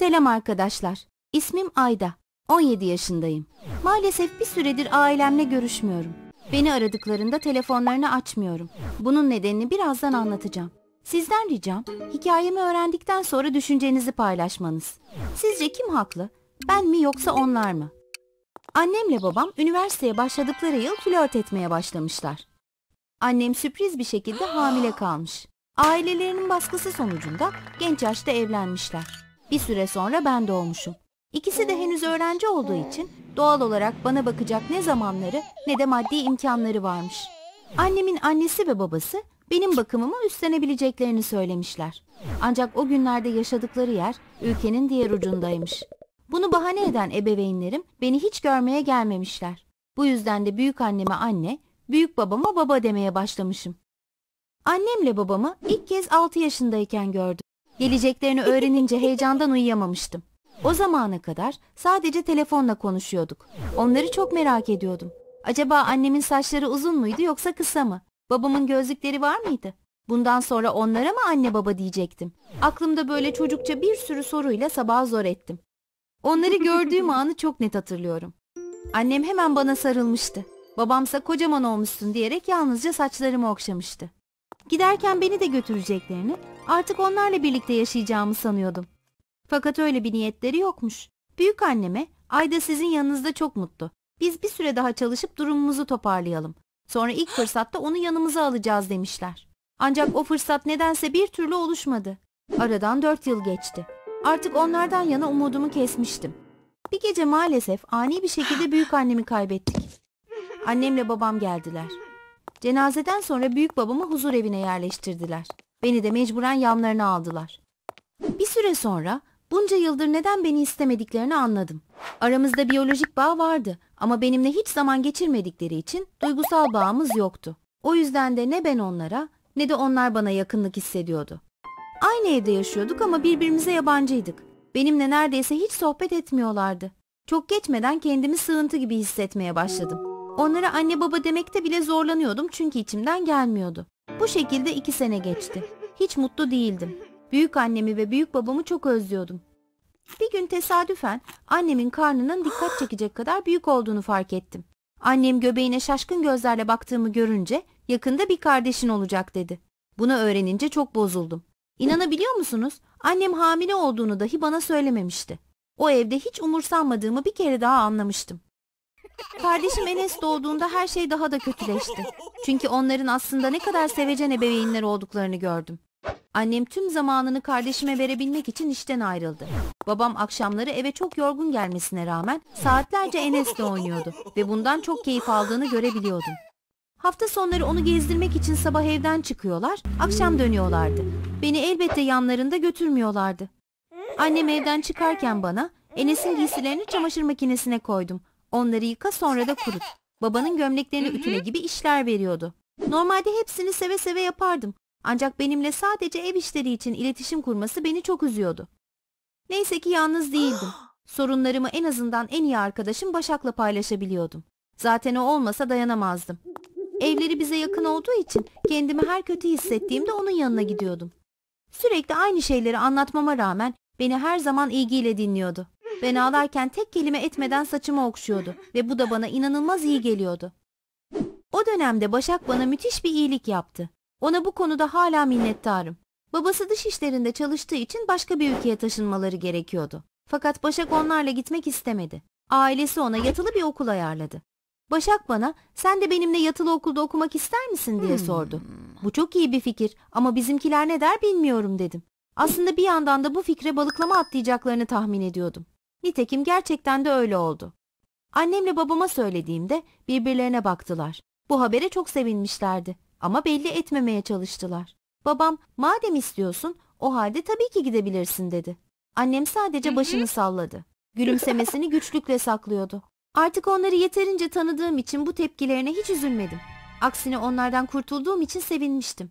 Selam arkadaşlar. İsmim Ayda. 17 yaşındayım. Maalesef bir süredir ailemle görüşmüyorum. Beni aradıklarında telefonlarını açmıyorum. Bunun nedenini birazdan anlatacağım. Sizden ricam hikayemi öğrendikten sonra düşüncenizi paylaşmanız. Sizce kim haklı? Ben mi yoksa onlar mı? Annemle babam üniversiteye başladıkları yıl flört etmeye başlamışlar. Annem sürpriz bir şekilde hamile kalmış. Ailelerinin baskısı sonucunda genç yaşta evlenmişler. Bir süre sonra ben doğmuşum. İkisi de henüz öğrenci olduğu için doğal olarak bana bakacak ne zamanları ne de maddi imkanları varmış. Annemin annesi ve babası benim bakımımı üstlenebileceklerini söylemişler. Ancak o günlerde yaşadıkları yer ülkenin diğer ucundaymış. Bunu bahane eden ebeveynlerim beni hiç görmeye gelmemişler. Bu yüzden de büyük anneme anne, büyük babama baba demeye başlamışım. Annemle babamı ilk kez 6 yaşındayken gördüm. Geleceklerini öğrenince heyecandan uyuyamamıştım. O zamana kadar sadece telefonla konuşuyorduk. Onları çok merak ediyordum. Acaba annemin saçları uzun muydu yoksa kısa mı? Babamın gözlükleri var mıydı? Bundan sonra onlara mı anne baba diyecektim? Aklımda böyle çocukça bir sürü soruyla sabah zor ettim. Onları gördüğüm anı çok net hatırlıyorum. Annem hemen bana sarılmıştı. Babamsa kocaman olmuşsun diyerek yalnızca saçlarımı okşamıştı. Giderken beni de götüreceklerini Artık onlarla birlikte yaşayacağımı sanıyordum. Fakat öyle bir niyetleri yokmuş. Büyük anneme, Ayda sizin yanınızda çok mutlu. Biz bir süre daha çalışıp durumumuzu toparlayalım. Sonra ilk fırsatta onu yanımıza alacağız demişler. Ancak o fırsat nedense bir türlü oluşmadı. Aradan dört yıl geçti. Artık onlardan yana umudumu kesmiştim. Bir gece maalesef ani bir şekilde büyük annemi kaybettik. Annemle babam geldiler. Cenazeden sonra büyük babamı huzur evine yerleştirdiler. Beni de mecburen yanlarına aldılar. Bir süre sonra bunca yıldır neden beni istemediklerini anladım. Aramızda biyolojik bağ vardı ama benimle hiç zaman geçirmedikleri için duygusal bağımız yoktu. O yüzden de ne ben onlara ne de onlar bana yakınlık hissediyordu. Aynı evde yaşıyorduk ama birbirimize yabancıydık. Benimle neredeyse hiç sohbet etmiyorlardı. Çok geçmeden kendimi sığıntı gibi hissetmeye başladım. Onlara anne baba demekte bile zorlanıyordum çünkü içimden gelmiyordu. Bu şekilde iki sene geçti. Hiç mutlu değildim. Büyük annemi ve büyük babamı çok özlüyordum. Bir gün tesadüfen annemin karnının dikkat çekecek kadar büyük olduğunu fark ettim. Annem göbeğine şaşkın gözlerle baktığımı görünce yakında bir kardeşin olacak dedi. Bunu öğrenince çok bozuldum. İnanabiliyor musunuz? Annem hamile olduğunu dahi bana söylememişti. O evde hiç umursanmadığımı bir kere daha anlamıştım. Kardeşim Enes doğduğunda her şey daha da kötüleşti. Çünkü onların aslında ne kadar sevecen ebeveynler olduklarını gördüm. Annem tüm zamanını kardeşime verebilmek için işten ayrıldı. Babam akşamları eve çok yorgun gelmesine rağmen saatlerce Enes'le oynuyordu ve bundan çok keyif aldığını görebiliyordum. Hafta sonları onu gezdirmek için sabah evden çıkıyorlar, akşam dönüyorlardı. Beni elbette yanlarında götürmüyorlardı. Annem evden çıkarken bana Enes'in giysilerini çamaşır makinesine koydum. Onları yıka sonra da kurut. Babanın gömleklerini ütüle gibi işler veriyordu. Normalde hepsini seve seve yapardım. Ancak benimle sadece ev işleri için iletişim kurması beni çok üzüyordu. Neyse ki yalnız değildim. Sorunlarımı en azından en iyi arkadaşım Başak'la paylaşabiliyordum. Zaten o olmasa dayanamazdım. Evleri bize yakın olduğu için kendimi her kötü hissettiğimde onun yanına gidiyordum. Sürekli aynı şeyleri anlatmama rağmen beni her zaman ilgiyle dinliyordu. Ben ağlarken tek kelime etmeden saçımı okşuyordu ve bu da bana inanılmaz iyi geliyordu. O dönemde Başak bana müthiş bir iyilik yaptı. Ona bu konuda hala minnettarım. Babası dış işlerinde çalıştığı için başka bir ülkeye taşınmaları gerekiyordu. Fakat Başak onlarla gitmek istemedi. Ailesi ona yatılı bir okul ayarladı. Başak bana sen de benimle yatılı okulda okumak ister misin diye hmm. sordu. Bu çok iyi bir fikir ama bizimkiler ne der bilmiyorum dedim. Aslında bir yandan da bu fikre balıklama atlayacaklarını tahmin ediyordum. Nitekim gerçekten de öyle oldu. Annemle babama söylediğimde birbirlerine baktılar. Bu habere çok sevinmişlerdi ama belli etmemeye çalıştılar. Babam madem istiyorsun o halde tabii ki gidebilirsin dedi. Annem sadece başını salladı. Gülümsemesini güçlükle saklıyordu. Artık onları yeterince tanıdığım için bu tepkilerine hiç üzülmedim. Aksine onlardan kurtulduğum için sevinmiştim.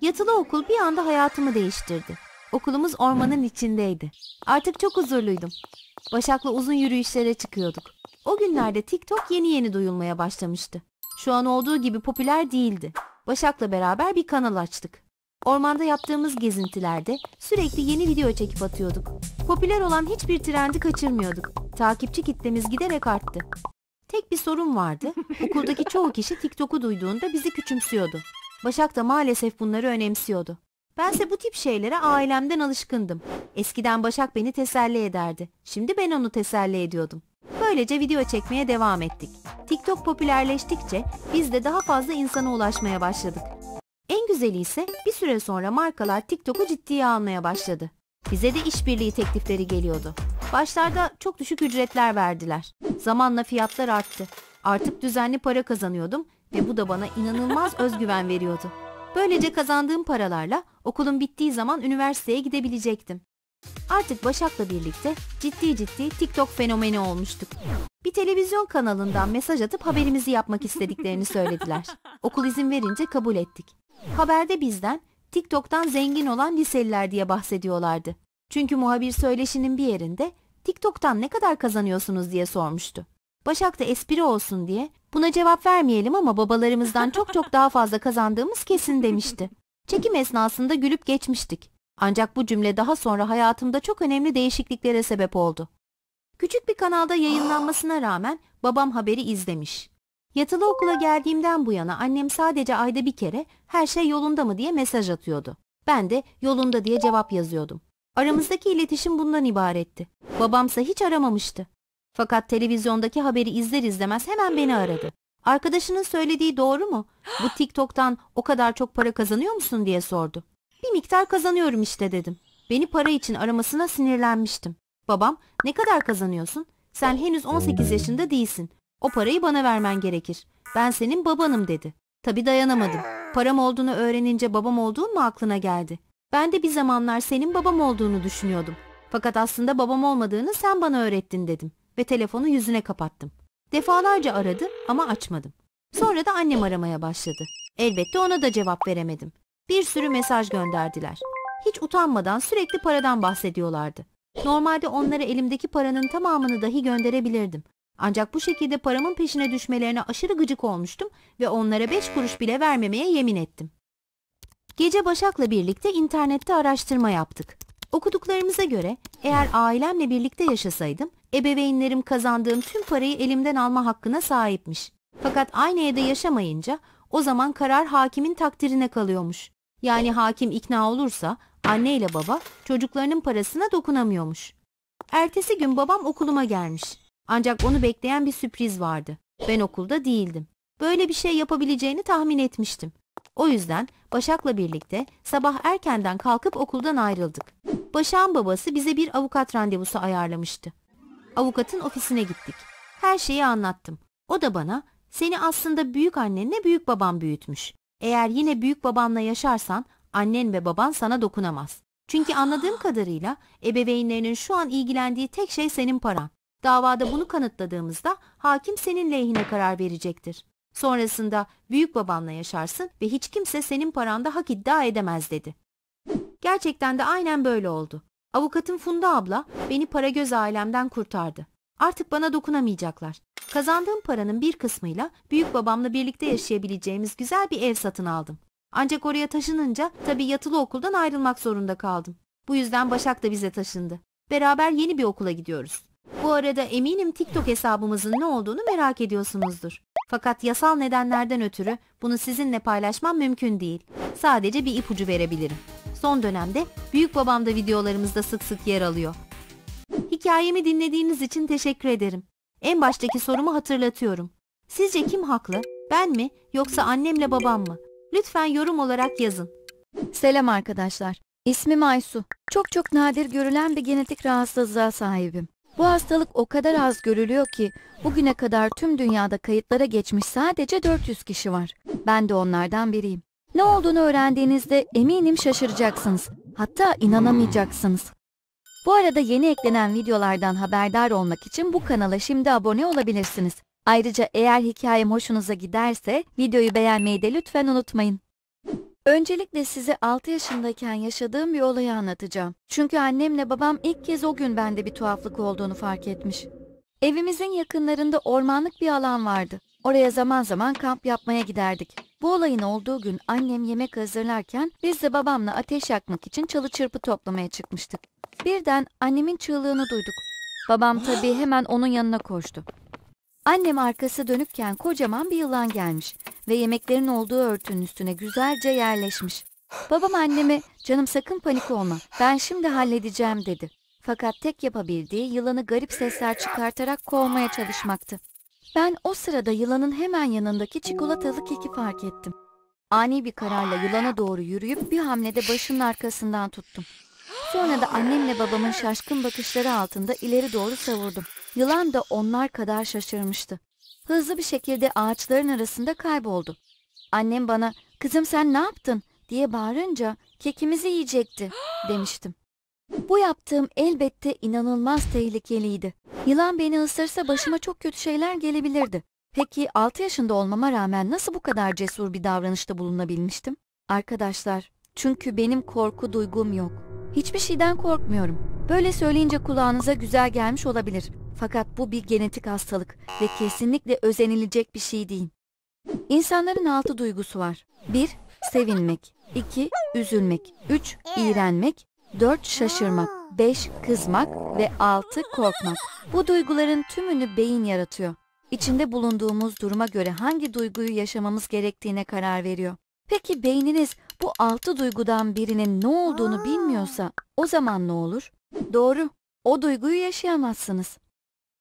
Yatılı okul bir anda hayatımı değiştirdi. Okulumuz ormanın içindeydi. Artık çok huzurluydum. Başak'la uzun yürüyüşlere çıkıyorduk. O günlerde TikTok yeni yeni duyulmaya başlamıştı. Şu an olduğu gibi popüler değildi. Başak'la beraber bir kanal açtık. Ormanda yaptığımız gezintilerde sürekli yeni video çekip atıyorduk. Popüler olan hiçbir trendi kaçırmıyorduk. Takipçi kitlemiz giderek arttı. Tek bir sorun vardı. Okuldaki çoğu kişi TikTok'u duyduğunda bizi küçümsüyordu. Başak da maalesef bunları önemsiyordu. Bense bu tip şeylere ailemden alışkındım. Eskiden Başak beni teselli ederdi. Şimdi ben onu teselli ediyordum. Böylece video çekmeye devam ettik. TikTok popülerleştikçe biz de daha fazla insana ulaşmaya başladık. En güzeli ise bir süre sonra markalar TikTok'u ciddiye almaya başladı. Bize de işbirliği teklifleri geliyordu. Başlarda çok düşük ücretler verdiler. Zamanla fiyatlar arttı. Artık düzenli para kazanıyordum ve bu da bana inanılmaz özgüven veriyordu. Böylece kazandığım paralarla okulum bittiği zaman üniversiteye gidebilecektim. Artık Başak'la birlikte ciddi ciddi TikTok fenomeni olmuştuk. Bir televizyon kanalından mesaj atıp haberimizi yapmak istediklerini söylediler. Okul izin verince kabul ettik. Haberde bizden TikTok'tan zengin olan liseliler diye bahsediyorlardı. Çünkü muhabir söyleşinin bir yerinde TikTok'tan ne kadar kazanıyorsunuz diye sormuştu. Başak da espri olsun diye Buna cevap vermeyelim ama babalarımızdan çok çok daha fazla kazandığımız kesin demişti. Çekim esnasında gülüp geçmiştik. Ancak bu cümle daha sonra hayatımda çok önemli değişikliklere sebep oldu. Küçük bir kanalda yayınlanmasına rağmen babam haberi izlemiş. Yatılı okula geldiğimden bu yana annem sadece ayda bir kere her şey yolunda mı diye mesaj atıyordu. Ben de yolunda diye cevap yazıyordum. Aramızdaki iletişim bundan ibaretti. Babamsa hiç aramamıştı. Fakat televizyondaki haberi izler izlemez hemen beni aradı. Arkadaşının söylediği doğru mu? Bu TikTok'tan o kadar çok para kazanıyor musun diye sordu. Bir miktar kazanıyorum işte dedim. Beni para için aramasına sinirlenmiştim. Babam ne kadar kazanıyorsun? Sen henüz 18 yaşında değilsin. O parayı bana vermen gerekir. Ben senin babanım dedi. Tabi dayanamadım. Param olduğunu öğrenince babam olduğun mu aklına geldi? Ben de bir zamanlar senin babam olduğunu düşünüyordum. Fakat aslında babam olmadığını sen bana öğrettin dedim ve telefonu yüzüne kapattım. Defalarca aradı ama açmadım. Sonra da annem aramaya başladı. Elbette ona da cevap veremedim. Bir sürü mesaj gönderdiler. Hiç utanmadan sürekli paradan bahsediyorlardı. Normalde onlara elimdeki paranın tamamını dahi gönderebilirdim. Ancak bu şekilde paramın peşine düşmelerine aşırı gıcık olmuştum ve onlara beş kuruş bile vermemeye yemin ettim. Gece Başak'la birlikte internette araştırma yaptık. Okuduklarımıza göre eğer ailemle birlikte yaşasaydım ebeveynlerim kazandığım tüm parayı elimden alma hakkına sahipmiş. Fakat aynı evde yaşamayınca o zaman karar hakimin takdirine kalıyormuş. Yani hakim ikna olursa anne ile baba çocuklarının parasına dokunamıyormuş. Ertesi gün babam okuluma gelmiş. Ancak onu bekleyen bir sürpriz vardı. Ben okulda değildim. Böyle bir şey yapabileceğini tahmin etmiştim. O yüzden Başak'la birlikte sabah erkenden kalkıp okuldan ayrıldık. Başak'ın babası bize bir avukat randevusu ayarlamıştı. Avukatın ofisine gittik. Her şeyi anlattım. O da bana seni aslında büyük annenle büyük babam büyütmüş. Eğer yine büyük babanla yaşarsan annen ve baban sana dokunamaz. Çünkü anladığım kadarıyla ebeveynlerinin şu an ilgilendiği tek şey senin paran. Davada bunu kanıtladığımızda hakim senin lehine karar verecektir. Sonrasında büyük babanla yaşarsın ve hiç kimse senin paranda hak iddia edemez dedi. Gerçekten de aynen böyle oldu. Avukatım Funda abla beni para göz ailemden kurtardı. Artık bana dokunamayacaklar. Kazandığım paranın bir kısmıyla büyük babamla birlikte yaşayabileceğimiz güzel bir ev satın aldım. Ancak oraya taşınınca tabii yatılı okuldan ayrılmak zorunda kaldım. Bu yüzden Başak da bize taşındı. Beraber yeni bir okula gidiyoruz. Bu arada eminim TikTok hesabımızın ne olduğunu merak ediyorsunuzdur. Fakat yasal nedenlerden ötürü bunu sizinle paylaşmam mümkün değil. Sadece bir ipucu verebilirim. Son dönemde büyük babam da videolarımızda sık sık yer alıyor. Hikayemi dinlediğiniz için teşekkür ederim. En baştaki sorumu hatırlatıyorum. Sizce kim haklı? Ben mi yoksa annemle babam mı? Lütfen yorum olarak yazın. Selam arkadaşlar. İsmim Aysu. Çok çok nadir görülen bir genetik rahatsızlığa sahibim. Bu hastalık o kadar az görülüyor ki bugüne kadar tüm dünyada kayıtlara geçmiş sadece 400 kişi var. Ben de onlardan biriyim. Ne olduğunu öğrendiğinizde eminim şaşıracaksınız. Hatta inanamayacaksınız. Bu arada yeni eklenen videolardan haberdar olmak için bu kanala şimdi abone olabilirsiniz. Ayrıca eğer hikayem hoşunuza giderse videoyu beğenmeyi de lütfen unutmayın. Öncelikle size 6 yaşındayken yaşadığım bir olayı anlatacağım. Çünkü annemle babam ilk kez o gün bende bir tuhaflık olduğunu fark etmiş. Evimizin yakınlarında ormanlık bir alan vardı. Oraya zaman zaman kamp yapmaya giderdik. Bu olayın olduğu gün annem yemek hazırlarken biz de babamla ateş yakmak için çalı çırpı toplamaya çıkmıştık. Birden annemin çığlığını duyduk. Babam tabii hemen onun yanına koştu. Annem arkası dönükken kocaman bir yılan gelmiş ve yemeklerin olduğu örtünün üstüne güzelce yerleşmiş. Babam anneme canım sakın panik olma ben şimdi halledeceğim dedi. Fakat tek yapabildiği yılanı garip sesler çıkartarak kovmaya çalışmaktı. Ben o sırada yılanın hemen yanındaki çikolatalı keki fark ettim. Ani bir kararla yılana doğru yürüyüp bir hamlede başının arkasından tuttum. Sonra da annemle babamın şaşkın bakışları altında ileri doğru savurdum. Yılan da onlar kadar şaşırmıştı. Hızlı bir şekilde ağaçların arasında kayboldu. Annem bana kızım sen ne yaptın diye bağırınca kekimizi yiyecekti demiştim. Bu yaptığım elbette inanılmaz tehlikeliydi. Yılan beni ısırsa başıma çok kötü şeyler gelebilirdi. Peki 6 yaşında olmama rağmen nasıl bu kadar cesur bir davranışta bulunabilmiştim? Arkadaşlar, çünkü benim korku duygum yok. Hiçbir şeyden korkmuyorum. Böyle söyleyince kulağınıza güzel gelmiş olabilir. Fakat bu bir genetik hastalık ve kesinlikle özenilecek bir şey değil. İnsanların altı duygusu var. 1. Sevinmek 2. Üzülmek 3. iğrenmek 4. Şaşırmak 5. Kızmak ve 6. Korkmak. Bu duyguların tümünü beyin yaratıyor. İçinde bulunduğumuz duruma göre hangi duyguyu yaşamamız gerektiğine karar veriyor. Peki beyniniz bu altı duygudan birinin ne olduğunu bilmiyorsa o zaman ne olur? Doğru, o duyguyu yaşayamazsınız.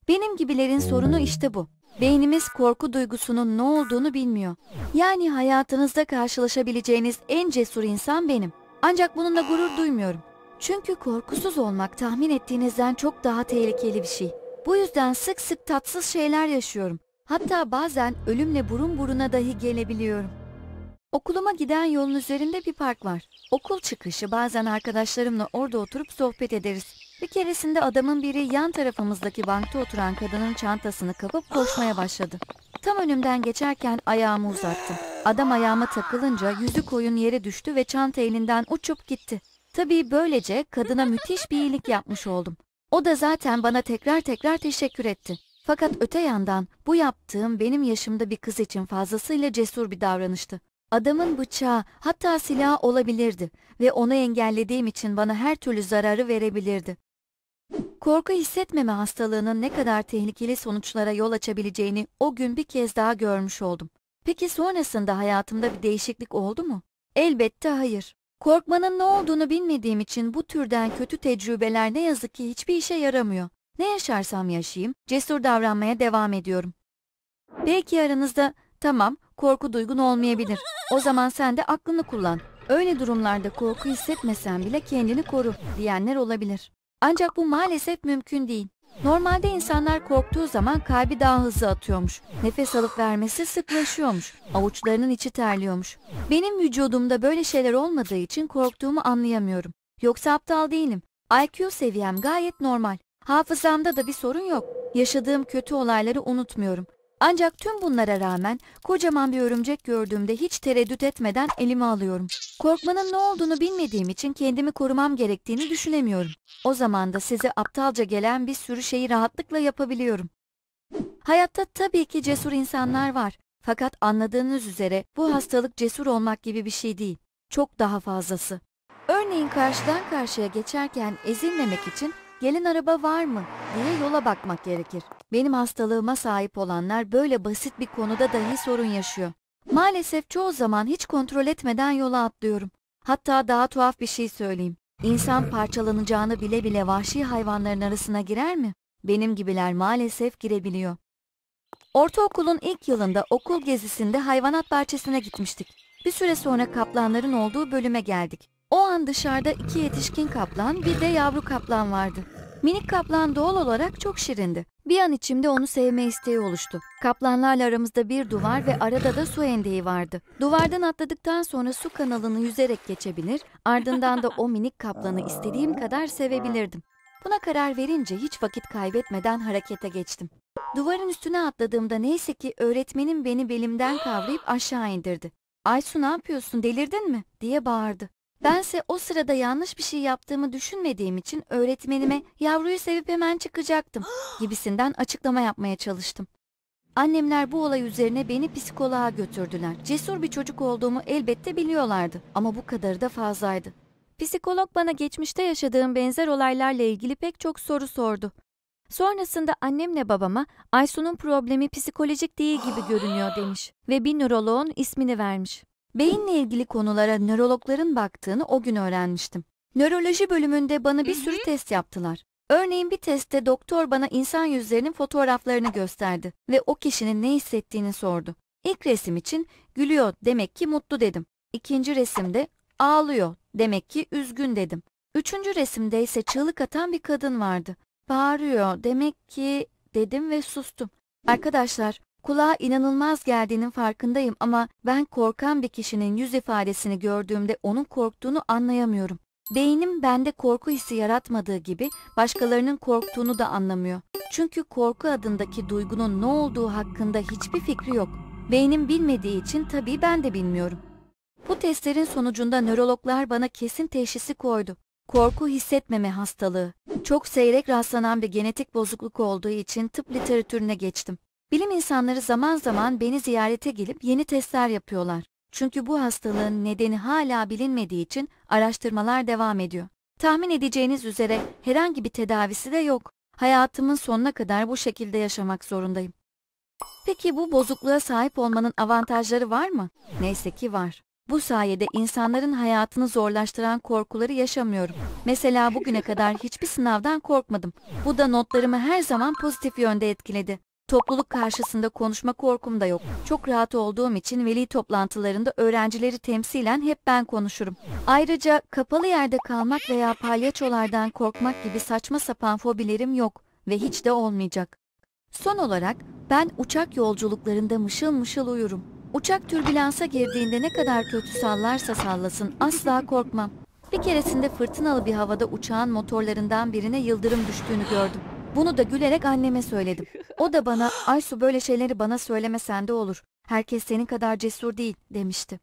Benim gibilerin sorunu hmm. işte bu. Beynimiz korku duygusunun ne olduğunu bilmiyor. Yani hayatınızda karşılaşabileceğiniz en cesur insan benim. Ancak bununla gurur duymuyorum. Çünkü korkusuz olmak tahmin ettiğinizden çok daha tehlikeli bir şey. Bu yüzden sık sık tatsız şeyler yaşıyorum. Hatta bazen ölümle burun buruna dahi gelebiliyorum. Okuluma giden yolun üzerinde bir park var. Okul çıkışı bazen arkadaşlarımla orada oturup sohbet ederiz. Bir keresinde adamın biri yan tarafımızdaki bankta oturan kadının çantasını kapıp koşmaya başladı. Tam önümden geçerken ayağımı uzattım. Adam ayağıma takılınca yüzü koyun yere düştü ve çanta elinden uçup gitti. Tabii böylece kadına müthiş bir iyilik yapmış oldum. O da zaten bana tekrar tekrar teşekkür etti. Fakat öte yandan bu yaptığım benim yaşımda bir kız için fazlasıyla cesur bir davranıştı. Adamın bıçağı hatta silahı olabilirdi ve onu engellediğim için bana her türlü zararı verebilirdi. Korku hissetmeme hastalığının ne kadar tehlikeli sonuçlara yol açabileceğini o gün bir kez daha görmüş oldum. Peki sonrasında hayatımda bir değişiklik oldu mu? Elbette hayır. Korkmanın ne olduğunu bilmediğim için bu türden kötü tecrübeler ne yazık ki hiçbir işe yaramıyor. Ne yaşarsam yaşayayım, cesur davranmaya devam ediyorum. Belki aranızda tamam korku duygun olmayabilir. O zaman sen de aklını kullan. Öyle durumlarda korku hissetmesen bile kendini koru diyenler olabilir. Ancak bu maalesef mümkün değil. Normalde insanlar korktuğu zaman kalbi daha hızlı atıyormuş. Nefes alıp vermesi sıklaşıyormuş. Avuçlarının içi terliyormuş. Benim vücudumda böyle şeyler olmadığı için korktuğumu anlayamıyorum. Yoksa aptal değilim. IQ seviyem gayet normal. Hafızamda da bir sorun yok. Yaşadığım kötü olayları unutmuyorum. Ancak tüm bunlara rağmen kocaman bir örümcek gördüğümde hiç tereddüt etmeden elimi alıyorum. Korkmanın ne olduğunu bilmediğim için kendimi korumam gerektiğini düşünemiyorum. O zaman da size aptalca gelen bir sürü şeyi rahatlıkla yapabiliyorum. Hayatta tabii ki cesur insanlar var. Fakat anladığınız üzere bu hastalık cesur olmak gibi bir şey değil. Çok daha fazlası. Örneğin karşıdan karşıya geçerken ezilmemek için Gelin araba var mı diye yola bakmak gerekir. Benim hastalığıma sahip olanlar böyle basit bir konuda dahi sorun yaşıyor. Maalesef çoğu zaman hiç kontrol etmeden yola atlıyorum. Hatta daha tuhaf bir şey söyleyeyim. İnsan parçalanacağını bile bile vahşi hayvanların arasına girer mi? Benim gibiler maalesef girebiliyor. Ortaokulun ilk yılında okul gezisinde hayvanat bahçesine gitmiştik. Bir süre sonra kaplanların olduğu bölüme geldik. O an dışarıda iki yetişkin kaplan bir de yavru kaplan vardı. Minik kaplan doğal olarak çok şirindi. Bir an içimde onu sevme isteği oluştu. Kaplanlarla aramızda bir duvar ve arada da su endeği vardı. Duvardan atladıktan sonra su kanalını yüzerek geçebilir, ardından da o minik kaplanı istediğim kadar sevebilirdim. Buna karar verince hiç vakit kaybetmeden harekete geçtim. Duvarın üstüne atladığımda neyse ki öğretmenim beni belimden kavrayıp aşağı indirdi. Aysu ne yapıyorsun delirdin mi diye bağırdı. Bense o sırada yanlış bir şey yaptığımı düşünmediğim için öğretmenime yavruyu sevip hemen çıkacaktım gibisinden açıklama yapmaya çalıştım. Annemler bu olay üzerine beni psikoloğa götürdüler. Cesur bir çocuk olduğumu elbette biliyorlardı ama bu kadarı da fazlaydı. Psikolog bana geçmişte yaşadığım benzer olaylarla ilgili pek çok soru sordu. Sonrasında annemle babama Aysun'un problemi psikolojik değil gibi görünüyor demiş ve bir nöroloğun ismini vermiş. Beyinle ilgili konulara nörologların baktığını o gün öğrenmiştim. Nöroloji bölümünde bana bir sürü test yaptılar. Örneğin bir testte doktor bana insan yüzlerinin fotoğraflarını gösterdi ve o kişinin ne hissettiğini sordu. İlk resim için gülüyor demek ki mutlu dedim. İkinci resimde ağlıyor demek ki üzgün dedim. Üçüncü resimde ise çığlık atan bir kadın vardı. Bağırıyor demek ki dedim ve sustum. Arkadaşlar Kulağa inanılmaz geldiğinin farkındayım ama ben korkan bir kişinin yüz ifadesini gördüğümde onun korktuğunu anlayamıyorum. Beynim bende korku hissi yaratmadığı gibi başkalarının korktuğunu da anlamıyor. Çünkü korku adındaki duygunun ne olduğu hakkında hiçbir fikri yok. Beynim bilmediği için tabii ben de bilmiyorum. Bu testlerin sonucunda nörologlar bana kesin teşhisi koydu. Korku hissetmeme hastalığı. Çok seyrek rastlanan bir genetik bozukluk olduğu için tıp literatürüne geçtim. Bilim insanları zaman zaman beni ziyarete gelip yeni testler yapıyorlar. Çünkü bu hastalığın nedeni hala bilinmediği için araştırmalar devam ediyor. Tahmin edeceğiniz üzere herhangi bir tedavisi de yok. Hayatımın sonuna kadar bu şekilde yaşamak zorundayım. Peki bu bozukluğa sahip olmanın avantajları var mı? Neyse ki var. Bu sayede insanların hayatını zorlaştıran korkuları yaşamıyorum. Mesela bugüne kadar hiçbir sınavdan korkmadım. Bu da notlarımı her zaman pozitif yönde etkiledi. Topluluk karşısında konuşma korkum da yok. Çok rahat olduğum için veli toplantılarında öğrencileri temsilen hep ben konuşurum. Ayrıca kapalı yerde kalmak veya palyaçolardan korkmak gibi saçma sapan fobilerim yok ve hiç de olmayacak. Son olarak ben uçak yolculuklarında mışıl mışıl uyurum. Uçak türbülansa girdiğinde ne kadar kötü sallarsa sallasın asla korkmam. Bir keresinde fırtınalı bir havada uçağın motorlarından birine yıldırım düştüğünü gördüm. Bunu da gülerek anneme söyledim. O da bana Aysu böyle şeyleri bana söylemesen de olur. Herkes senin kadar cesur değil demişti.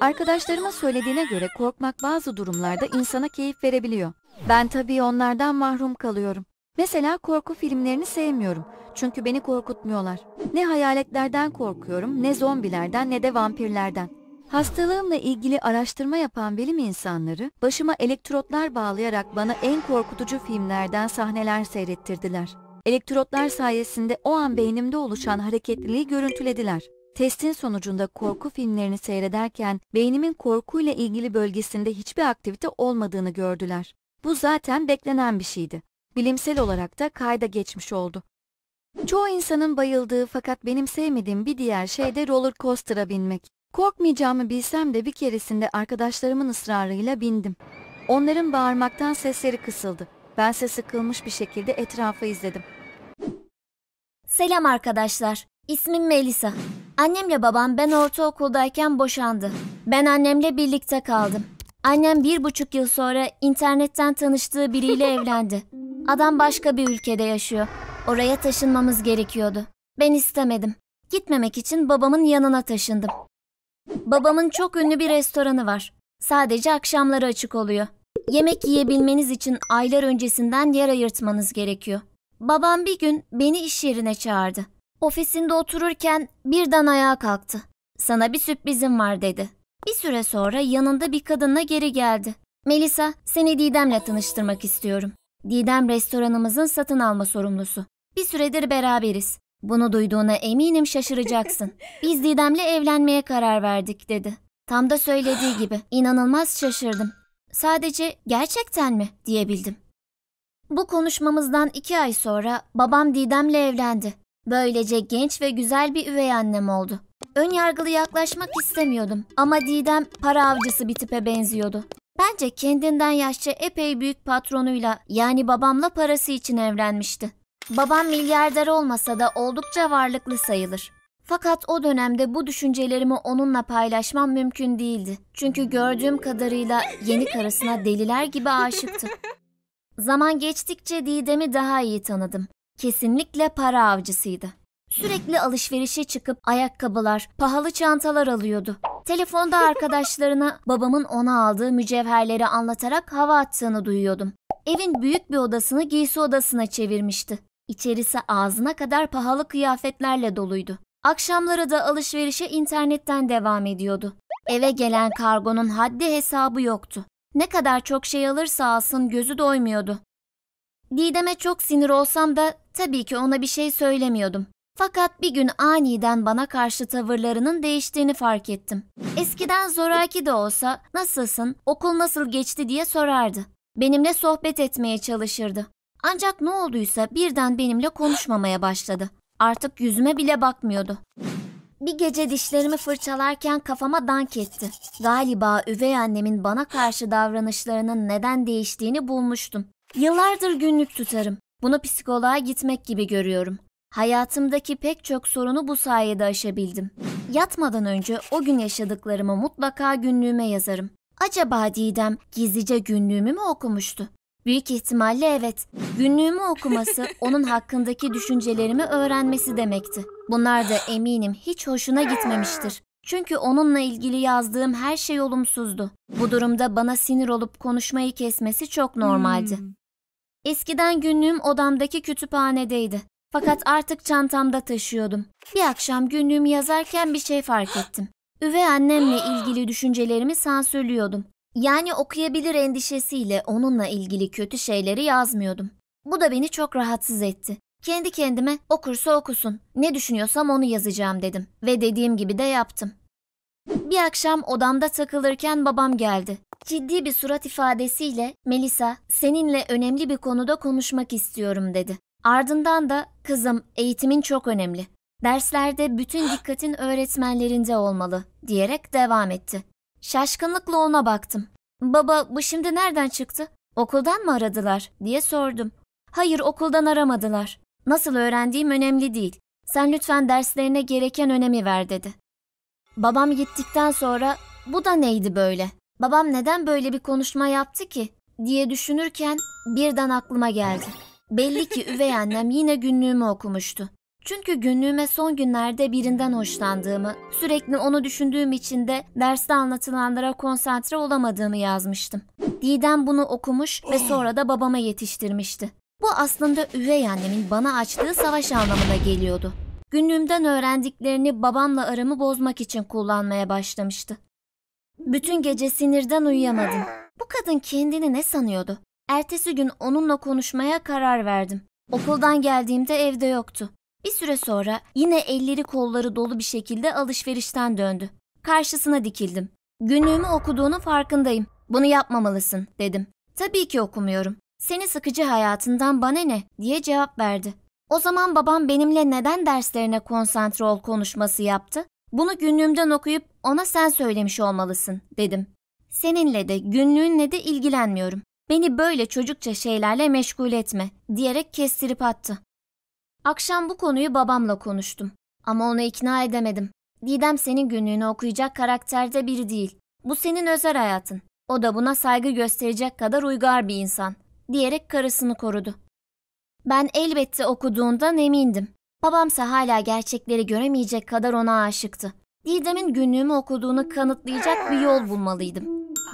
Arkadaşlarıma söylediğine göre korkmak bazı durumlarda insana keyif verebiliyor. Ben tabii onlardan mahrum kalıyorum. Mesela korku filmlerini sevmiyorum. Çünkü beni korkutmuyorlar. Ne hayaletlerden korkuyorum, ne zombilerden ne de vampirlerden. Hastalığımla ilgili araştırma yapan bilim insanları başıma elektrotlar bağlayarak bana en korkutucu filmlerden sahneler seyrettirdiler. Elektrotlar sayesinde o an beynimde oluşan hareketliliği görüntülediler. Testin sonucunda korku filmlerini seyrederken beynimin korkuyla ilgili bölgesinde hiçbir aktivite olmadığını gördüler. Bu zaten beklenen bir şeydi. Bilimsel olarak da kayda geçmiş oldu. Çoğu insanın bayıldığı fakat benim sevmediğim bir diğer şey de roller coaster'a binmek. Korkmayacağımı bilsem de bir keresinde arkadaşlarımın ısrarıyla bindim. Onların bağırmaktan sesleri kısıldı. Bense sıkılmış bir şekilde etrafı izledim. Selam arkadaşlar. İsmim Melisa. Annemle babam ben ortaokuldayken boşandı. Ben annemle birlikte kaldım. Annem bir buçuk yıl sonra internetten tanıştığı biriyle evlendi. Adam başka bir ülkede yaşıyor. Oraya taşınmamız gerekiyordu. Ben istemedim. Gitmemek için babamın yanına taşındım. Babamın çok ünlü bir restoranı var. Sadece akşamları açık oluyor. Yemek yiyebilmeniz için aylar öncesinden yer ayırtmanız gerekiyor. Babam bir gün beni iş yerine çağırdı. Ofisinde otururken birden ayağa kalktı. Sana bir sürprizim var dedi. Bir süre sonra yanında bir kadınla geri geldi. Melisa, seni Didem'le tanıştırmak istiyorum. Didem restoranımızın satın alma sorumlusu. Bir süredir beraberiz. Bunu duyduğuna eminim şaşıracaksın. Biz Didem'le evlenmeye karar verdik dedi. Tam da söylediği gibi inanılmaz şaşırdım. Sadece gerçekten mi diyebildim. Bu konuşmamızdan iki ay sonra babam Didem'le evlendi. Böylece genç ve güzel bir üvey annem oldu. Ön yargılı yaklaşmak istemiyordum ama Didem para avcısı bir tipe benziyordu. Bence kendinden yaşça epey büyük patronuyla yani babamla parası için evlenmişti. Babam milyarder olmasa da oldukça varlıklı sayılır. Fakat o dönemde bu düşüncelerimi onunla paylaşmam mümkün değildi. Çünkü gördüğüm kadarıyla yeni karısına deliler gibi aşıktı. Zaman geçtikçe Didem'i daha iyi tanıdım. Kesinlikle para avcısıydı. Sürekli alışverişe çıkıp ayakkabılar, pahalı çantalar alıyordu. Telefonda arkadaşlarına babamın ona aldığı mücevherleri anlatarak hava attığını duyuyordum. Evin büyük bir odasını giysi odasına çevirmişti. İçerisi ağzına kadar pahalı kıyafetlerle doluydu. Akşamları da alışverişe internetten devam ediyordu. Eve gelen kargonun haddi hesabı yoktu. Ne kadar çok şey alırsa alsın gözü doymuyordu. Didem'e çok sinir olsam da tabii ki ona bir şey söylemiyordum. Fakat bir gün aniden bana karşı tavırlarının değiştiğini fark ettim. Eskiden zoraki de olsa nasılsın, okul nasıl geçti diye sorardı. Benimle sohbet etmeye çalışırdı. Ancak ne olduysa birden benimle konuşmamaya başladı. Artık yüzüme bile bakmıyordu. Bir gece dişlerimi fırçalarken kafama dank etti. Galiba üvey annemin bana karşı davranışlarının neden değiştiğini bulmuştum. Yıllardır günlük tutarım. Bunu psikoloğa gitmek gibi görüyorum. Hayatımdaki pek çok sorunu bu sayede aşabildim. Yatmadan önce o gün yaşadıklarımı mutlaka günlüğüme yazarım. Acaba Didem gizlice günlüğümü mü okumuştu? Büyük ihtimalle evet. Günlüğümü okuması, onun hakkındaki düşüncelerimi öğrenmesi demekti. Bunlar da eminim hiç hoşuna gitmemiştir. Çünkü onunla ilgili yazdığım her şey olumsuzdu. Bu durumda bana sinir olup konuşmayı kesmesi çok normaldi. Hmm. Eskiden günlüğüm odamdaki kütüphanedeydi. Fakat artık çantamda taşıyordum. Bir akşam günlüğümü yazarken bir şey fark ettim. Üvey annemle ilgili düşüncelerimi sansürlüyordum. Yani okuyabilir endişesiyle onunla ilgili kötü şeyleri yazmıyordum. Bu da beni çok rahatsız etti. Kendi kendime okursa okusun, ne düşünüyorsam onu yazacağım dedim ve dediğim gibi de yaptım. Bir akşam odamda takılırken babam geldi. Ciddi bir surat ifadesiyle Melisa, seninle önemli bir konuda konuşmak istiyorum dedi. Ardından da kızım eğitimin çok önemli. Derslerde bütün dikkatin öğretmenlerinde olmalı diyerek devam etti. Şaşkınlıkla ona baktım. Baba bu şimdi nereden çıktı? Okuldan mı aradılar diye sordum. Hayır okuldan aramadılar. Nasıl öğrendiğim önemli değil. Sen lütfen derslerine gereken önemi ver dedi. Babam gittikten sonra bu da neydi böyle? Babam neden böyle bir konuşma yaptı ki? diye düşünürken birden aklıma geldi. Belli ki üvey annem yine günlüğümü okumuştu. Çünkü günlüğüme son günlerde birinden hoşlandığımı, sürekli onu düşündüğüm için de derste anlatılanlara konsantre olamadığımı yazmıştım. Didem bunu okumuş ve sonra da babama yetiştirmişti. Bu aslında üvey annemin bana açtığı savaş anlamına geliyordu. Günlüğümden öğrendiklerini babamla aramı bozmak için kullanmaya başlamıştı. Bütün gece sinirden uyuyamadım. Bu kadın kendini ne sanıyordu? Ertesi gün onunla konuşmaya karar verdim. Okuldan geldiğimde evde yoktu. Bir süre sonra yine elleri kolları dolu bir şekilde alışverişten döndü. Karşısına dikildim. Günlüğümü okuduğunu farkındayım. Bunu yapmamalısın dedim. Tabii ki okumuyorum. Seni sıkıcı hayatından bana ne diye cevap verdi. O zaman babam benimle neden derslerine konsantre ol konuşması yaptı? Bunu günlüğümden okuyup ona sen söylemiş olmalısın dedim. Seninle de günlüğünle de ilgilenmiyorum. Beni böyle çocukça şeylerle meşgul etme diyerek kestirip attı. Akşam bu konuyu babamla konuştum. Ama onu ikna edemedim. Didem senin günlüğünü okuyacak karakterde biri değil. Bu senin özel hayatın. O da buna saygı gösterecek kadar uygar bir insan. Diyerek karısını korudu. Ben elbette okuduğundan emindim. Babamsa hala gerçekleri göremeyecek kadar ona aşıktı. Didem'in günlüğümü okuduğunu kanıtlayacak bir yol bulmalıydım.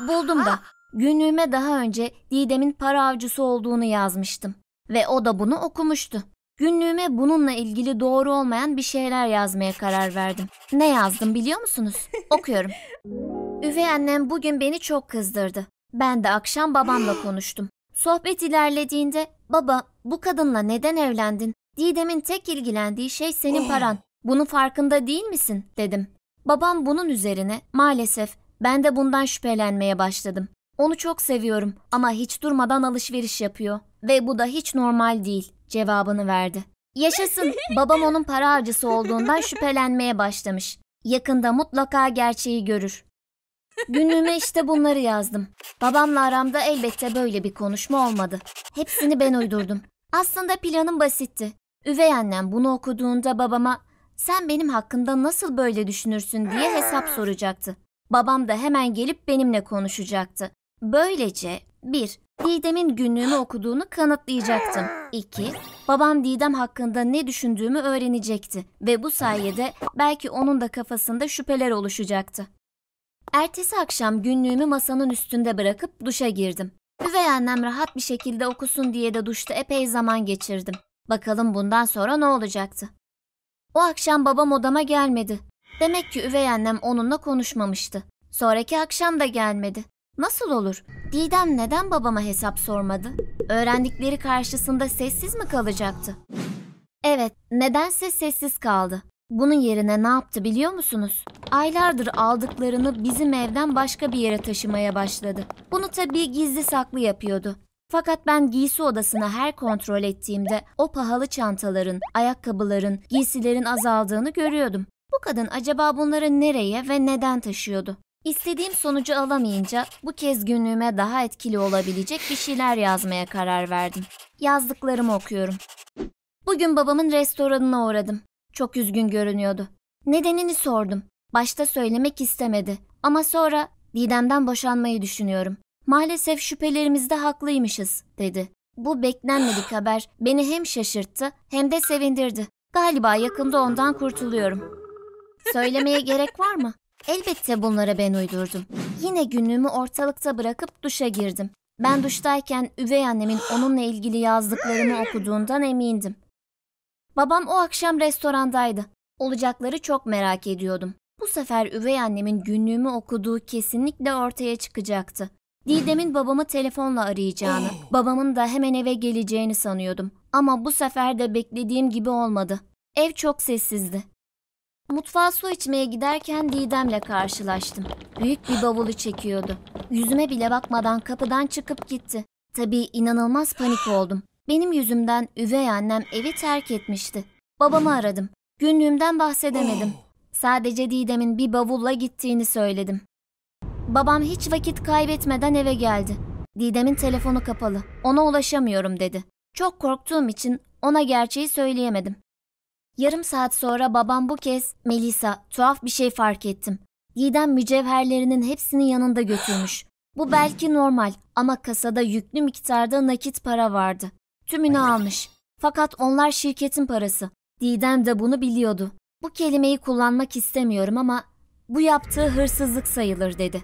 Buldum da. Günlüğüme daha önce Didem'in para avcısı olduğunu yazmıştım. Ve o da bunu okumuştu. Günlüğüme bununla ilgili doğru olmayan bir şeyler yazmaya karar verdim. Ne yazdım biliyor musunuz? Okuyorum. Üvey annem bugün beni çok kızdırdı. Ben de akşam babamla konuştum. Sohbet ilerlediğinde baba bu kadınla neden evlendin? Didem'in tek ilgilendiği şey senin oh. paran. Bunun farkında değil misin? dedim. Babam bunun üzerine maalesef ben de bundan şüphelenmeye başladım. Onu çok seviyorum ama hiç durmadan alışveriş yapıyor ve bu da hiç normal değil cevabını verdi. Yaşasın babam onun para harcısı olduğundan şüphelenmeye başlamış. Yakında mutlaka gerçeği görür. Günlüğüme işte bunları yazdım. Babamla aramda elbette böyle bir konuşma olmadı. Hepsini ben uydurdum. Aslında planım basitti. Üvey annem bunu okuduğunda babama sen benim hakkında nasıl böyle düşünürsün diye hesap soracaktı. Babam da hemen gelip benimle konuşacaktı. Böylece 1. Didem'in günlüğümü okuduğunu kanıtlayacaktım. 2. Babam Didem hakkında ne düşündüğümü öğrenecekti ve bu sayede belki onun da kafasında şüpheler oluşacaktı. Ertesi akşam günlüğümü masanın üstünde bırakıp duşa girdim. Üvey annem rahat bir şekilde okusun diye de duşta epey zaman geçirdim. Bakalım bundan sonra ne olacaktı? O akşam babam odama gelmedi. Demek ki üvey annem onunla konuşmamıştı. Sonraki akşam da gelmedi. Nasıl olur? Didem neden babama hesap sormadı? Öğrendikleri karşısında sessiz mi kalacaktı? Evet, nedense sessiz kaldı. Bunun yerine ne yaptı biliyor musunuz? Aylardır aldıklarını bizim evden başka bir yere taşımaya başladı. Bunu tabii gizli saklı yapıyordu. Fakat ben giysi odasına her kontrol ettiğimde o pahalı çantaların, ayakkabıların, giysilerin azaldığını görüyordum. Bu kadın acaba bunları nereye ve neden taşıyordu? İstediğim sonucu alamayınca bu kez günlüğüme daha etkili olabilecek bir şeyler yazmaya karar verdim. Yazdıklarımı okuyorum. Bugün babamın restoranına uğradım. Çok üzgün görünüyordu. Nedenini sordum. Başta söylemek istemedi ama sonra Didem'den boşanmayı düşünüyorum. Maalesef şüphelerimizde haklıymışız dedi. Bu beklenmedik haber beni hem şaşırttı hem de sevindirdi. Galiba yakında ondan kurtuluyorum. Söylemeye gerek var mı? Elbette bunlara ben uydurdum. Yine günlüğümü ortalıkta bırakıp duşa girdim. Ben duştayken üvey annemin onunla ilgili yazdıklarını okuduğundan emindim. Babam o akşam restorandaydı. Olacakları çok merak ediyordum. Bu sefer üvey annemin günlüğümü okuduğu kesinlikle ortaya çıkacaktı. Didem'in babamı telefonla arayacağını, babamın da hemen eve geleceğini sanıyordum. Ama bu sefer de beklediğim gibi olmadı. Ev çok sessizdi. Mutfağa su içmeye giderken Didem'le karşılaştım. Büyük bir bavulu çekiyordu. Yüzüme bile bakmadan kapıdan çıkıp gitti. Tabii inanılmaz panik oldum. Benim yüzümden üvey annem evi terk etmişti. Babamı aradım. Günlüğümden bahsedemedim. Sadece Didem'in bir bavulla gittiğini söyledim. Babam hiç vakit kaybetmeden eve geldi. Didem'in telefonu kapalı. Ona ulaşamıyorum dedi. Çok korktuğum için ona gerçeği söyleyemedim. Yarım saat sonra babam bu kez Melisa tuhaf bir şey fark ettim. Didem mücevherlerinin hepsini yanında götürmüş. Bu belki normal ama kasada yüklü miktarda nakit para vardı. Tümünü almış. Fakat onlar şirketin parası. Didem de bunu biliyordu. Bu kelimeyi kullanmak istemiyorum ama bu yaptığı hırsızlık sayılır dedi.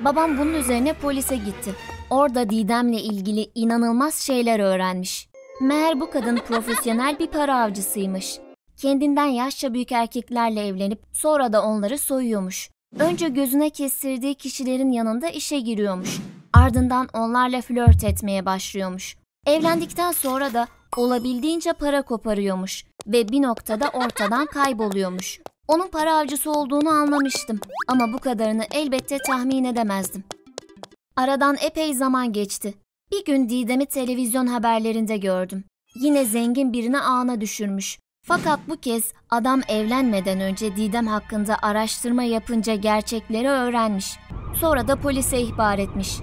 Babam bunun üzerine polise gitti. Orada Didem'le ilgili inanılmaz şeyler öğrenmiş. Meğer bu kadın profesyonel bir para avcısıymış. Kendinden yaşça büyük erkeklerle evlenip sonra da onları soyuyormuş. Önce gözüne kestirdiği kişilerin yanında işe giriyormuş. Ardından onlarla flört etmeye başlıyormuş. Evlendikten sonra da olabildiğince para koparıyormuş ve bir noktada ortadan kayboluyormuş. Onun para avcısı olduğunu anlamıştım ama bu kadarını elbette tahmin edemezdim. Aradan epey zaman geçti bir gün Didem'i televizyon haberlerinde gördüm. Yine zengin birini ağına düşürmüş. Fakat bu kez adam evlenmeden önce Didem hakkında araştırma yapınca gerçekleri öğrenmiş. Sonra da polise ihbar etmiş.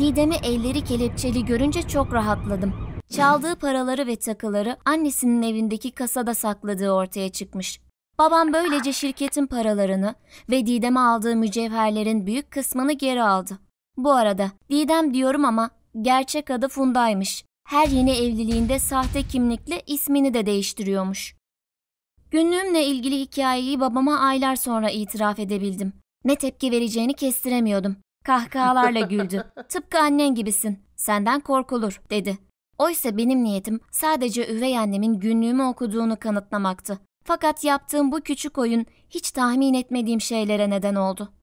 Didem'i elleri kelepçeli görünce çok rahatladım. Çaldığı paraları ve takıları annesinin evindeki kasada sakladığı ortaya çıkmış. Babam böylece şirketin paralarını ve Didem'e aldığı mücevherlerin büyük kısmını geri aldı. Bu arada Didem diyorum ama Gerçek adı Funda'ymış. Her yeni evliliğinde sahte kimlikle ismini de değiştiriyormuş. Günlüğümle ilgili hikayeyi babama aylar sonra itiraf edebildim. Ne tepki vereceğini kestiremiyordum. Kahkahalarla güldü. Tıpkı annen gibisin. Senden korkulur dedi. Oysa benim niyetim sadece üvey annemin günlüğümü okuduğunu kanıtlamaktı. Fakat yaptığım bu küçük oyun hiç tahmin etmediğim şeylere neden oldu.